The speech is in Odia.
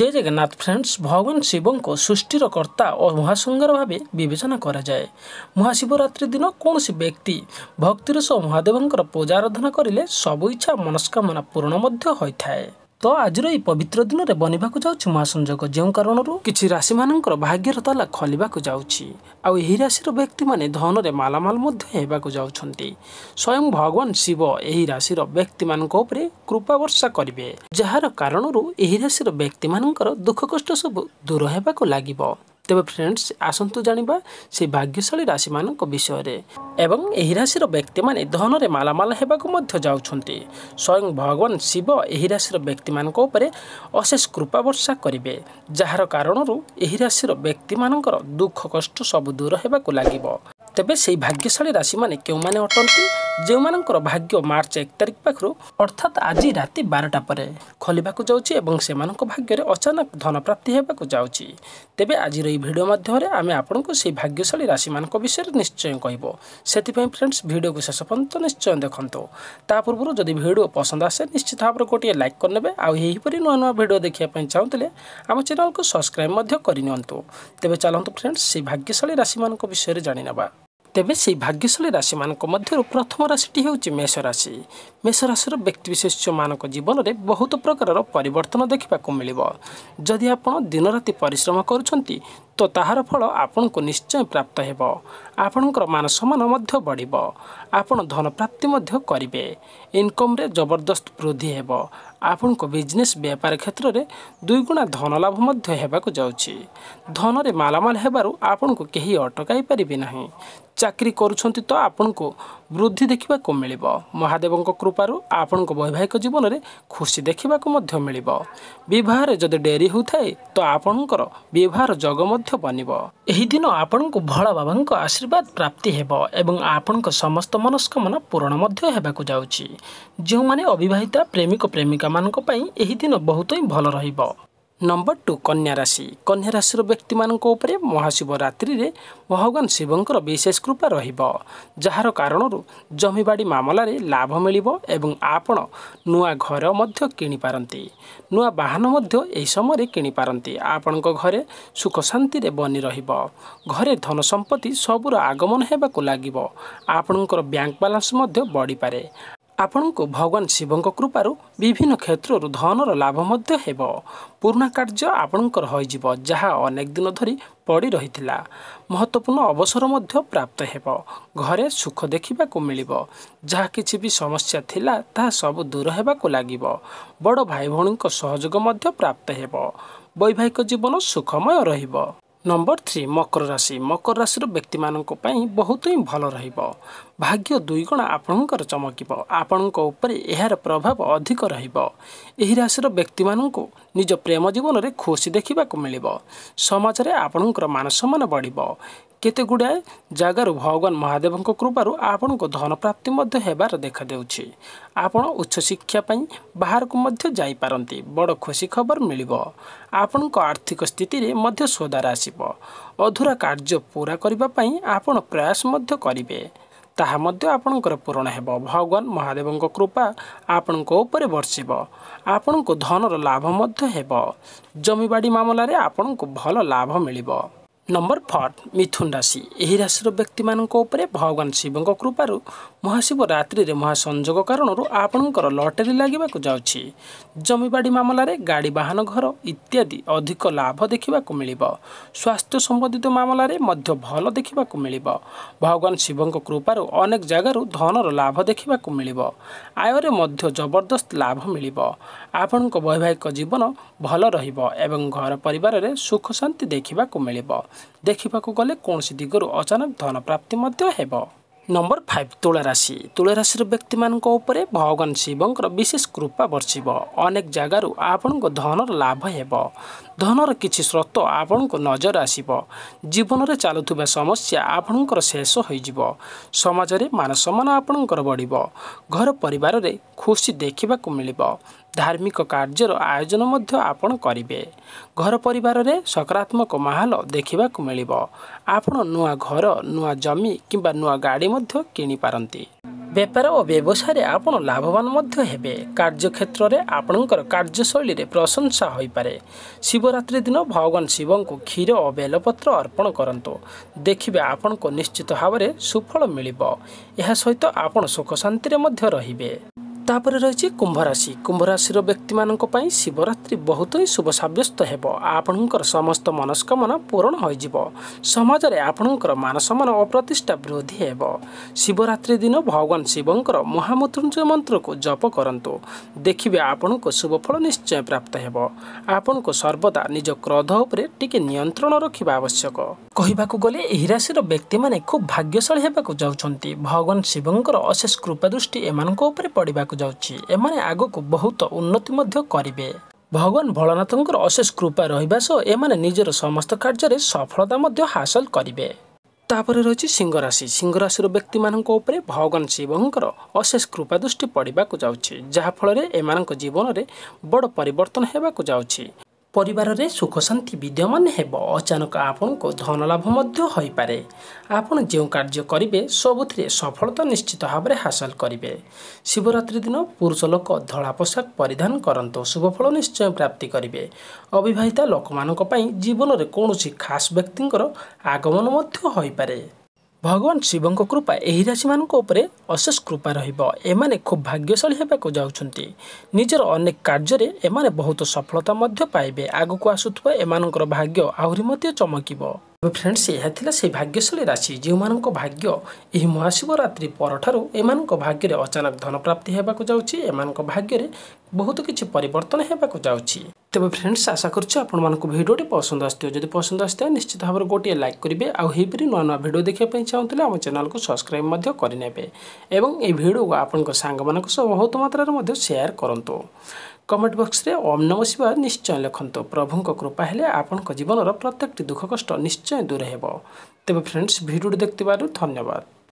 ଜୟ ଜଗନ୍ନାଥ ଫ୍ରେଣ୍ଡସ୍ ଭଗବାନ ଶିବଙ୍କୁ ସୃଷ୍ଟିର କର୍ତ୍ତା ଓ ମହାସୁଙ୍ଗାର ଭାବେ ବିବେଚନା କରାଯାଏ ମହାଶିବରାତ୍ରି ଦିନ କୌଣସି ବ୍ୟକ୍ତି ଭକ୍ତିର ସହ ମହାଦେବଙ୍କର ପୂଜା ଆରାଧନା କରିଲେ ସବୁ ଇଚ୍ଛା ମନସ୍କାମନା ପୂରଣ ମଧ୍ୟ ହୋଇଥାଏ ତ ଆଜିର ଏହି ପବିତ୍ର ଦିନରେ ବନିବାକୁ ଯାଉଛି ମହାସଂଯୋଗ ଯେଉଁ କାରଣରୁ କିଛି ରାଶିମାନଙ୍କର ଭାଗ୍ୟର ତାଲା ଖୋଲିବାକୁ ଯାଉଛି ଆଉ ଏହି ରାଶିର ବ୍ୟକ୍ତିମାନେ ଧନରେ ମାଲାମାଲ ମଧ୍ୟ ହେବାକୁ ଯାଉଛନ୍ତି ସ୍ୱୟଂ ଭଗବାନ ଶିବ ଏହି ରାଶିର ବ୍ୟକ୍ତିମାନଙ୍କ ଉପରେ କୃପା ବର୍ଷା କରିବେ ଯାହାର କାରଣରୁ ଏହି ରାଶିର ବ୍ୟକ୍ତିମାନଙ୍କର ଦୁଃଖ କଷ୍ଟ ସବୁ ଦୂର ହେବାକୁ ଲାଗିବ ତେବେ ଫ୍ରେଣ୍ଡସ୍ ଆସନ୍ତୁ ଜାଣିବା ସେ ଭାଗ୍ୟଶାଳୀ ରାଶିମାନଙ୍କ ବିଷୟରେ ଏବଂ ଏହି ରାଶିର ବ୍ୟକ୍ତିମାନେ ଧନରେ ମାଲାମାଲ ହେବାକୁ ମଧ୍ୟ ଯାଉଛନ୍ତି ସ୍ୱୟଂ ଭଗବାନ ଶିବ ଏହି ରାଶିର ବ୍ୟକ୍ତିମାନଙ୍କ ଉପରେ ଅଶେଷ କୃପା ବର୍ଷା କରିବେ ଯାହାର କାରଣରୁ ଏହି ରାଶିର ବ୍ୟକ୍ତିମାନଙ୍କର ଦୁଃଖ କଷ୍ଟ ସବୁ ଦୂର ହେବାକୁ ଲାଗିବ ତେବେ ସେହି ଭାଗ୍ୟଶାଳୀ ରାଶିମାନେ କେଉଁମାନେ ଅଟନ୍ତି ଯେଉଁମାନଙ୍କର ଭାଗ୍ୟ ମାର୍ଚ୍ଚ ଏକ ତାରିଖ ପାଖରୁ ଅର୍ଥାତ୍ ଆଜି ରାତି ବାରଟା ପରେ ଖୋଲିବାକୁ ଯାଉଛି ଏବଂ ସେମାନଙ୍କ ଭାଗ୍ୟରେ ଅଚାନକ ଧନପ୍ରାପ୍ତି ହେବାକୁ ଯାଉଛି ତେବେ ଆଜିର ଏହି ଭିଡ଼ିଓ ମାଧ୍ୟମରେ ଆମେ ଆପଣଙ୍କୁ ସେହି ଭାଗ୍ୟଶାଳୀ ରାଶିମାନଙ୍କ ବିଷୟରେ ନିଶ୍ଚୟ କହିବ ସେଥିପାଇଁ ଫ୍ରେଣ୍ଡସ୍ ଭିଡ଼ିଓକୁ ଶେଷ ପର୍ଯ୍ୟନ୍ତ ନିଶ୍ଚୟ ଦେଖନ୍ତୁ ତା ପୂର୍ବରୁ ଯଦି ଭିଡ଼ିଓ ପସନ୍ଦ ଆସେ ନିଶ୍ଚିତ ଭାବରେ ଗୋଟିଏ ଲାଇକ୍ କରିନେବେ ଆଉ ଏହିପରି ନୂଆ ନୂଆ ଭିଡ଼ିଓ ଦେଖିବା ପାଇଁ ଚାହୁଁଥିଲେ ଆମ ଚ୍ୟାନେଲକୁ ସବସ୍କ୍ରାଇବ୍ ମଧ୍ୟ କରିନିଅନ୍ତୁ ତେବେ ଚାଲନ୍ତୁ ଫ୍ରେଣ୍ଡସ୍ ସେହି ଭାଗ୍ୟଶାଳୀ ରାଶିମାନଙ୍କ ବିଷୟରେ ଜାଣିନେବା ତେବେ ସେହି ଭାଗ୍ୟଶାଳୀ ରାଶିମାନଙ୍କ ମଧ୍ୟରୁ ପ୍ରଥମ ରାଶିଟି ହେଉଛି ମେଷ ରାଶି ମେଷ ରାଶିର ବ୍ୟକ୍ତିବିଶେଷମାନଙ୍କ ଜୀବନରେ ବହୁତ ପ୍ରକାରର ପରିବର୍ତ୍ତନ ଦେଖିବାକୁ ମିଳିବ ଯଦି ଆପଣ ଦିନରାତି ପରିଶ୍ରମ କରୁଛନ୍ତି ତ ତାହାର ଫଳ ଆପଣଙ୍କୁ ନିଶ୍ଚୟ ପ୍ରାପ୍ତ ହେବ ଆପଣଙ୍କର ମାନସମ୍ମାନ ମଧ୍ୟ ବଢ଼ିବ ଆପଣ ଧନ ପ୍ରାପ୍ତି ମଧ୍ୟ କରିବେ ଇନକମ୍ରେ ଜବରଦସ୍ତ ବୃଦ୍ଧି ହେବ ଆପଣଙ୍କ ବିଜନେସ୍ ବେପାର କ୍ଷେତ୍ରରେ ଦୁଇଗୁଣା ଧନ ଲାଭ ମଧ୍ୟ ହେବାକୁ ଯାଉଛି ଧନରେ ମାଲାମାଲ ହେବାରୁ ଆପଣଙ୍କୁ କେହି ଅଟକାଇ ପାରିବେ ନାହିଁ ଚାକିରି କରୁଛନ୍ତି ତ ଆପଣଙ୍କୁ ବୃଦ୍ଧି ଦେଖିବାକୁ ମିଳିବ ମହାଦେବଙ୍କ କୃପାରୁ ଆପଣଙ୍କ ବୈବାହିକ ଜୀବନରେ ଖୁସି ଦେଖିବାକୁ ମଧ୍ୟ ମିଳିବ ବିବାହରେ ଯଦି ଡେରି ହେଉଥାଏ ତ ଆପଣଙ୍କର ବିବାହର ଯୋଗ ମଧ୍ୟ ବନିବ ଏହି ଦିନ ଆପଣଙ୍କୁ ଭୋଳା ବାବାଙ୍କ ଆଶୀର୍ବାଦ ପ୍ରାପ୍ତି ହେବ ଏବଂ ଆପଣଙ୍କ ସମସ୍ତ ମନସ୍କାମନା ପୂରଣ ମଧ୍ୟ ହେବାକୁ ଯାଉଛି ଯେଉଁମାନେ ଅବିବାହିତା ପ୍ରେମିକ ପ୍ରେମିକାମାନଙ୍କ ପାଇଁ ଏହି ଦିନ ବହୁତ ହିଁ ଭଲ ରହିବ ନମ୍ବର ଟୁ କନ୍ୟା ରାଶି କନ୍ୟା ରାଶିର ବ୍ୟକ୍ତିମାନଙ୍କ ଉପରେ ମହାଶିବରାତ୍ରିରେ ଭଗବାନ ଶିବଙ୍କର ବିଶେଷ କୃପା ରହିବ ଯାହାର କାରଣରୁ ଜମିବାଡ଼ି ମାମଲାରେ ଲାଭ ମିଳିବ ଏବଂ ଆପଣ ନୂଆ ଘର ମଧ୍ୟ କିଣିପାରନ୍ତି ନୂଆ ବାହନ ମଧ୍ୟ ଏହି ସମୟରେ କିଣିପାରନ୍ତି ଆପଣଙ୍କ ଘରେ ସୁଖ ଶାନ୍ତିରେ ବନି ରହିବ ଘରେ ଧନ ସମ୍ପତ୍ତି ସବୁର ଆଗମନ ହେବାକୁ ଲାଗିବ ଆପଣଙ୍କର ବ୍ୟାଙ୍କ ବାଲାନ୍ସ ମଧ୍ୟ ବଢ଼ିପାରେ ଆପଣଙ୍କୁ ଭଗବାନ ଶିବଙ୍କ କୃପାରୁ ବିଭିନ୍ନ କ୍ଷେତ୍ରରୁ ଧନର ଲାଭ ମଧ୍ୟ ହେବ ପୁରୁଣା କାର୍ଯ୍ୟ ଆପଣଙ୍କର ହୋଇଯିବ ଯାହା ଅନେକ ଦିନ ଧରି ପଡ଼ି ରହିଥିଲା ମହତ୍ତ୍ୱପୂର୍ଣ୍ଣ ଅବସର ମଧ୍ୟ ପ୍ରାପ୍ତ ହେବ ଘରେ ସୁଖ ଦେଖିବାକୁ ମିଳିବ ଯାହା କିଛି ବି ସମସ୍ୟା ଥିଲା ତାହା ସବୁ ଦୂର ହେବାକୁ ଲାଗିବ ବଡ଼ ଭାଇ ଭଉଣୀଙ୍କ ସହଯୋଗ ମଧ୍ୟ ପ୍ରାପ୍ତ ହେବ ବୈବାହିକ ଜୀବନ ସୁଖମୟ ରହିବ ନମ୍ବର ଥ୍ରୀ ମକର ରାଶି ମକର ରାଶିର ବ୍ୟକ୍ତିମାନଙ୍କ ପାଇଁ ବହୁତ ହିଁ ଭଲ ରହିବ ଭାଗ୍ୟ ଦୁଇଗୁଣ ଆପଣଙ୍କର ଚମକିବ ଆପଣଙ୍କ ଉପରେ ଏହାର ପ୍ରଭାବ ଅଧିକ ରହିବ ଏହି ରାଶିର ବ୍ୟକ୍ତିମାନଙ୍କୁ ନିଜ ପ୍ରେମ ଜୀବନରେ ଖୁସି ଦେଖିବାକୁ ମିଳିବ ସମାଜରେ ଆପଣଙ୍କର ମାନସମ୍ମାନ ବଢ଼ିବ କେତେ ଗୁଡ଼ାଏ ଜାଗାରୁ ଭଗବାନ ମହାଦେବଙ୍କ କୃପାରୁ ଆପଣଙ୍କୁ ଧନପ୍ରାପ୍ତି ମଧ୍ୟ ହେବାର ଦେଖାଦେଉଛି ଆପଣ ଉଚ୍ଚଶିକ୍ଷା ପାଇଁ ବାହାରକୁ ମଧ୍ୟ ଯାଇପାରନ୍ତି ବଡ଼ ଖୁସି ଖବର ମିଳିବ ଆପଣଙ୍କ ଆର୍ଥିକ ସ୍ଥିତିରେ ମଧ୍ୟ ସୁଧାର ଆସିବ ଅଧୁରା କାର୍ଯ୍ୟ ପୂରା କରିବା ପାଇଁ ଆପଣ ପ୍ରୟାସ ମଧ୍ୟ କରିବେ ତାହା ମଧ୍ୟ ଆପଣଙ୍କର ପୂରଣ ହେବ ଭଗବାନ ମହାଦେବଙ୍କ କୃପା ଆପଣଙ୍କ ଉପରେ ବର୍ଷିବ ଆପଣଙ୍କୁ ଧନର ଲାଭ ମଧ୍ୟ ହେବ ଜମିବାଡ଼ି ମାମଲାରେ ଆପଣଙ୍କୁ ଭଲ ଲାଭ ମିଳିବ ନମ୍ବର ଫୋର୍ ମିଥୁନ ରାଶି ଏହି ରାଶିର ବ୍ୟକ୍ତିମାନଙ୍କ ଉପରେ ଭଗବାନ ଶିବଙ୍କ କୃପାରୁ ମହାଶିବ ରାତ୍ରିରେ ମହାସଂଯୋଗ କାରଣରୁ ଆପଣଙ୍କର ଲଟେରୀ ଲାଗିବାକୁ ଯାଉଛି ଜମିବାଡ଼ି ମାମଲାରେ ଗାଡ଼ି ବାହନ ଘର ଇତ୍ୟାଦି ଅଧିକ ଲାଭ ଦେଖିବାକୁ ମିଳିବ ସ୍ୱାସ୍ଥ୍ୟ ସମ୍ବନ୍ଧିତ ମାମଲାରେ ମଧ୍ୟ ଭଲ ଦେଖିବାକୁ ମିଳିବ ଭଗବାନ ଶିବଙ୍କ କୃପାରୁ ଅନେକ ଜାଗାରୁ ଧନର ଲାଭ ଦେଖିବାକୁ ମିଳିବ ଆୟରେ ମଧ୍ୟ ଜବରଦସ୍ତ ଲାଭ ମିଳିବ ଆପଣଙ୍କ ବୈବାହିକ ଜୀବନ ଭଲ ରହିବ ଏବଂ ଘର ପରିବାରରେ ସୁଖ ଶାନ୍ତି ଦେଖିବାକୁ ମିଳିବ ଦେଖିବାକୁ ଗଲେ କୌଣସି ଦିଗରୁ ଅଚାନକ ଧନ ପ୍ରାପ୍ତି ମଧ୍ୟ ହେବ ନମ୍ବର ଫାଇଭ ତୁଳରାଶି ତୁଳରାଶିର ବ୍ୟକ୍ତିମାନଙ୍କ ଉପରେ ଭଗବାନ ଶିବଙ୍କର ବିଶେଷ କୃପା ବର୍ଷିବ ଅନେକ ଜାଗାରୁ ଆପଣଙ୍କ ଧନର ଲାଭ ହେବ ଧନର କିଛି ସ୍ରୋତ ଆପଣଙ୍କ ନଜର ଆସିବ ଜୀବନରେ ଚାଲୁଥିବା ସମସ୍ୟା ଆପଣଙ୍କର ଶେଷ ହୋଇଯିବ ସମାଜରେ ମାନସମ୍ମାନ ଆପଣଙ୍କର ବଢ଼ିବ ଘର ପରିବାରରେ ଖୁସି ଦେଖିବାକୁ ମିଳିବ ଧାର୍ମିକ କାର୍ଯ୍ୟର ଆୟୋଜନ ମଧ୍ୟ ଆପଣ କରିବେ ଘର ପରିବାରରେ ସକାରାତ୍ମକ ମାହୋଲ ଦେଖିବାକୁ ମିଳିବ ଆପଣ ନୂଆ ଘର ନୂଆ ଜମି କିମ୍ବା ନୂଆ ଗାଡ଼ି ମଧ୍ୟ କିଣିପାରନ୍ତି ବେପାର ଓ ବ୍ୟବସାୟରେ ଆପଣ ଲାଭବାନ ମଧ୍ୟ ହେବେ କାର୍ଯ୍ୟକ୍ଷେତ୍ରରେ ଆପଣଙ୍କର କାର୍ଯ୍ୟଶୈଳୀରେ ପ୍ରଶଂସା ହୋଇପାରେ ଶିବରାତ୍ରି ଦିନ ଭଗବାନ ଶିବଙ୍କୁ କ୍ଷୀର ଓ ବେଲପତ୍ର ଅର୍ପଣ କରନ୍ତୁ ଦେଖିବେ ଆପଣଙ୍କୁ ନିଶ୍ଚିତ ଭାବରେ ସୁଫଳ ମିଳିବ ଏହା ସହିତ ଆପଣ ସୁଖ ଶାନ୍ତିରେ ମଧ୍ୟ ରହିବେ ତାପରେ ରହିଛି କୁମ୍ଭରାଶି କୁମ୍ଭରାଶିର ବ୍ୟକ୍ତିମାନଙ୍କ ପାଇଁ ଶିବରାତ୍ରି ବହୁତ ହିଁ ଶୁଭ ସାବ୍ୟସ୍ତ ହେବ ଆପଣଙ୍କର ସମସ୍ତ ମନସ୍କାମନା ପୂରଣ ହୋଇଯିବ ସମାଜରେ ଆପଣଙ୍କର ମାନସମ୍ମାନ ଓ ପ୍ରତିଷ୍ଠା ବୃଦ୍ଧି ହେବ ଶିବରାତ୍ରି ଦିନ ଭଗବାନ ଶିବଙ୍କର ମହାମୃତ୍ୟୁଞ୍ଜୟ ମନ୍ତ୍ରକୁ ଜପ କରନ୍ତୁ ଦେଖିବେ ଆପଣଙ୍କୁ ଶୁଭଫଳ ନିଶ୍ଚୟ ପ୍ରାପ୍ତ ହେବ ଆପଣଙ୍କୁ ସର୍ବଦା ନିଜ କ୍ରୋଧ ଉପରେ ଟିକେ ନିୟନ୍ତ୍ରଣ ରଖିବା ଆବଶ୍ୟକ କହିବାକୁ ଗଲେ ଏହି ରାଶିର ବ୍ୟକ୍ତିମାନେ ଖୁବ୍ ଭାଗ୍ୟଶାଳୀ ହେବାକୁ ଯାଉଛନ୍ତି ଭଗବାନ ଶିବଙ୍କର ଅଶେଷ କୃପା ଦୃଷ୍ଟି ଏମାନଙ୍କ ଉପରେ ପଡ଼ିବାକୁ ଯାଉଛି ଏମାନେ ଆଗକୁ ବହୁତ ଉନ୍ନତି ମଧ୍ୟ କରିବେ ଭଗବାନ ଭୋଳନାଥଙ୍କର ଅଶେଷ କୃପା ରହିବା ସହ ଏମାନେ ନିଜର ସମସ୍ତ କାର୍ଯ୍ୟରେ ସଫଳତା ମଧ୍ୟ ହାସଲ କରିବେ ତାପରେ ରହିଛି ସିଂହରାଶି ସିଂହରାଶିର ବ୍ୟକ୍ତିମାନଙ୍କ ଉପରେ ଭଗବାନ ଶିବଙ୍କର ଅଶେଷ କୃପା ଦୃଷ୍ଟି ପଡ଼ିବାକୁ ଯାଉଛି ଯାହାଫଳରେ ଏମାନଙ୍କ ଜୀବନରେ ବଡ଼ ପରିବର୍ତ୍ତନ ହେବାକୁ ଯାଉଛି ପରିବାରରେ ସୁଖଶାନ୍ତି ବିଦ୍ୟମାନ ହେବ ଅଚାନକ ଆପଣଙ୍କୁ ଧନଲାଭ ମଧ୍ୟ ହୋଇପାରେ ଆପଣ ଯେଉଁ କାର୍ଯ୍ୟ କରିବେ ସବୁଥିରେ ସଫଳତା ନିଶ୍ଚିତ ଭାବରେ ହାସଲ କରିବେ ଶିବରାତ୍ରି ଦିନ ପୁରୁଷ ଲୋକ ଧଳା ପୋଷାକ ପରିଧାନ କରନ୍ତୁ ଶୁଭଫଳ ନିଶ୍ଚୟ ପ୍ରାପ୍ତି କରିବେ ଅବିବାହିତା ଲୋକମାନଙ୍କ ପାଇଁ ଜୀବନରେ କୌଣସି ଖାସ୍ ବ୍ୟକ୍ତିଙ୍କର ଆଗମନ ମଧ୍ୟ ହୋଇପାରେ ଭଗବାନ ଶିବଙ୍କ କୃପା ଏହି ରାଶିମାନଙ୍କ ଉପରେ ଅଶେଷ କୃପା ରହିବ ଏମାନେ ଖୁବ୍ ଭାଗ୍ୟଶାଳୀ ହେବାକୁ ଯାଉଛନ୍ତି ନିଜର ଅନେକ କାର୍ଯ୍ୟରେ ଏମାନେ ବହୁତ ସଫଳତା ମଧ୍ୟ ପାଇବେ ଆଗକୁ ଆସୁଥିବା ଏମାନଙ୍କର ଭାଗ୍ୟ ଆହୁରି ମଧ୍ୟ ଚମକିବ ଫ୍ରେଣ୍ଡସ୍ ଏହା ଥିଲା ସେହି ଭାଗ୍ୟଶାଳୀ ରାଶି ଯେଉଁମାନଙ୍କ ଭାଗ୍ୟ ଏହି ମହାଶିବରାତ୍ରି ପରଠାରୁ ଏମାନଙ୍କ ଭାଗ୍ୟରେ ଅଚାନକ ଧନପ୍ରାପ୍ତି ହେବାକୁ ଯାଉଛି ଏମାନଙ୍କ ଭାଗ୍ୟରେ ବହୁତ କିଛି ପରିବର୍ତ୍ତନ ହେବାକୁ ଯାଉଛି ତେବେ ଫ୍ରେଣ୍ଡସ୍ ଆଶା କରୁଛି ଆପଣମାନଙ୍କୁ ଭିଡ଼ିଓଟି ପସନ୍ଦ ଆସିଥିବ ଯଦି ପସନ୍ଦ ଆସିଥିବ ନିଶ୍ଚିତ ଭାବରେ ଗୋଟିଏ ଲାଇକ୍ କରିବେ ଆଉ ହେଇପରି ନୂଆ ନୂଆ ଭିଡ଼ିଓ ଦେଖିବା ପାଇଁ ଚାହୁଁଥିଲେ ଆମ ଚ୍ୟାନେଲ୍କୁ ସବସ୍କ୍ରାଇବ୍ ମଧ୍ୟ କରିନେବେ ଏବଂ ଏହି ଭିଡ଼ିଓକୁ ଆପଣଙ୍କ ସାଙ୍ଗମାନଙ୍କ ସହ ବହୁତ ମାତ୍ରାରେ ମଧ୍ୟ ସେୟାର କରନ୍ତୁ କମେଣ୍ଟ ବକ୍ସରେ ଓମ୍ ନମ ଶିବା ନିଶ୍ଚୟ ଲେଖନ୍ତୁ ପ୍ରଭୁଙ୍କ କୃପା ହେଲେ ଆପଣଙ୍କ ଜୀବନର ପ୍ରତ୍ୟେକଟି ଦୁଃଖ କଷ୍ଟ ନିଶ୍ଚୟ ଦୂର ହେବ ତେବେ ଫ୍ରେଣ୍ଡସ୍ ଭିଡ଼ିଓଟି ଦେଖିଥିବାରୁ ଧନ୍ୟବାଦ